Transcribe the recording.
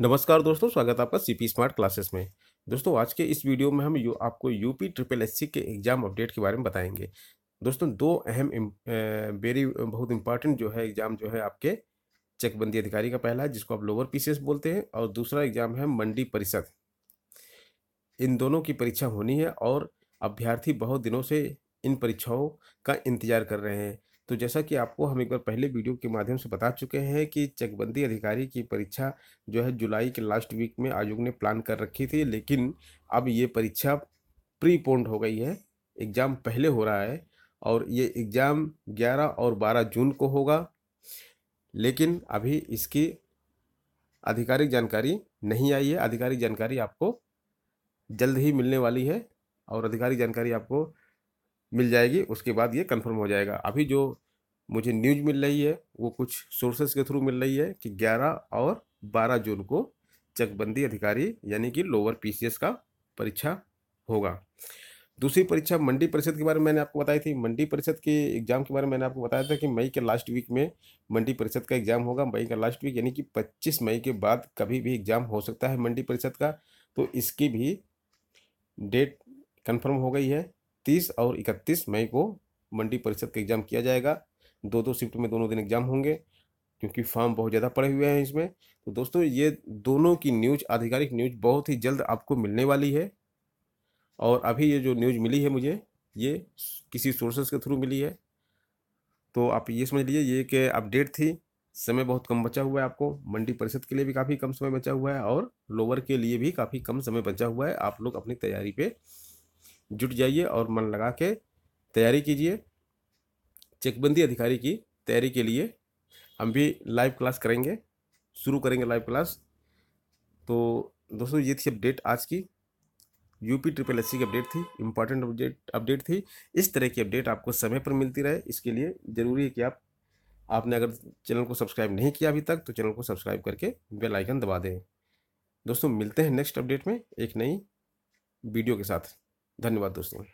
नमस्कार दोस्तों स्वागत है आपका सीपी स्मार्ट क्लासेस में दोस्तों आज के इस वीडियो में हम यू आपको यूपी ट्रिपल एससी के एग्ज़ाम अपडेट के बारे में बताएंगे दोस्तों दो अहम वेरी बहुत इंपॉर्टेंट जो है एग्ज़ाम जो है आपके चकबंदी अधिकारी का पहला है जिसको आप लोअर पीसीएस बोलते हैं और दूसरा एग्ज़ाम है मंडी परिषद इन दोनों की परीक्षा होनी है और अभ्यर्थी बहुत दिनों से इन परीक्षाओं का इंतजार कर रहे हैं तो जैसा कि आपको हम एक बार पहले वीडियो के माध्यम से बता चुके हैं कि चकबंदी अधिकारी की परीक्षा जो है जुलाई के लास्ट वीक में आयोग ने प्लान कर रखी थी लेकिन अब ये परीक्षा प्रीपोन्ड हो गई है एग्ज़ाम पहले हो रहा है और ये एग्ज़ाम 11 और 12 जून को होगा लेकिन अभी इसकी आधिकारिक जानकारी नहीं आई है आधिकारिक जानकारी आपको जल्द ही मिलने वाली है और आधिकारिक जानकारी आपको मिल जाएगी उसके बाद ये कंफर्म हो जाएगा अभी जो मुझे न्यूज मिल रही है वो कुछ सोर्सेज के थ्रू मिल रही है कि 11 और 12 जून को चकबंदी अधिकारी यानी कि लोअर पीसीएस का परीक्षा होगा दूसरी परीक्षा मंडी परिषद के बारे में मैंने आपको बताई थी मंडी परिषद के एग्जाम के बारे में मैंने आपको बताया था कि मई के लास्ट वीक में मंडी परिषद का एग्जाम होगा मई का लास्ट वीक यानी कि 25 मई के बाद कभी भी एग्जाम हो सकता है मंडी परिषद का तो इसकी भी डेट कंफर्म हो गई है तीस और इकतीस मई को मंडी परिषद का एग्ज़ाम किया जाएगा दो दो शिफ्ट में दोनों दिन एग्ज़ाम होंगे क्योंकि फॉर्म बहुत ज़्यादा पड़े हुए हैं इसमें तो दोस्तों ये दोनों की न्यूज आधिकारिक न्यूज बहुत ही जल्द आपको मिलने वाली है और अभी ये जो न्यूज मिली है मुझे ये किसी सोर्सेस के थ्रू मिली है तो आप ये समझ लीजिए ये कि अपडेट थी समय बहुत कम बचा हुआ है आपको मंडी परिषद के लिए भी काफ़ी कम समय बचा हुआ है और लोअर के लिए भी काफ़ी कम समय बचा हुआ है आप लोग अपनी तैयारी पर जुट जाइए और मन लगा के तैयारी कीजिए चेकबंदी अधिकारी की तैयारी के लिए हम भी लाइव क्लास करेंगे शुरू करेंगे लाइव क्लास तो दोस्तों ये थी अपडेट आज की यूपी ट्रिपल एस की अपडेट थी इंपॉर्टेंट अपडेट अपडेट थी इस तरह की अपडेट आपको समय पर मिलती रहे इसके लिए ज़रूरी है कि आप आपने अगर चैनल को सब्सक्राइब नहीं किया अभी तक तो चैनल को सब्सक्राइब करके बेल आइकन दबा दें दोस्तों मिलते हैं नेक्स्ट अपडेट में एक नई वीडियो के साथ धन्यवाद दोस्तों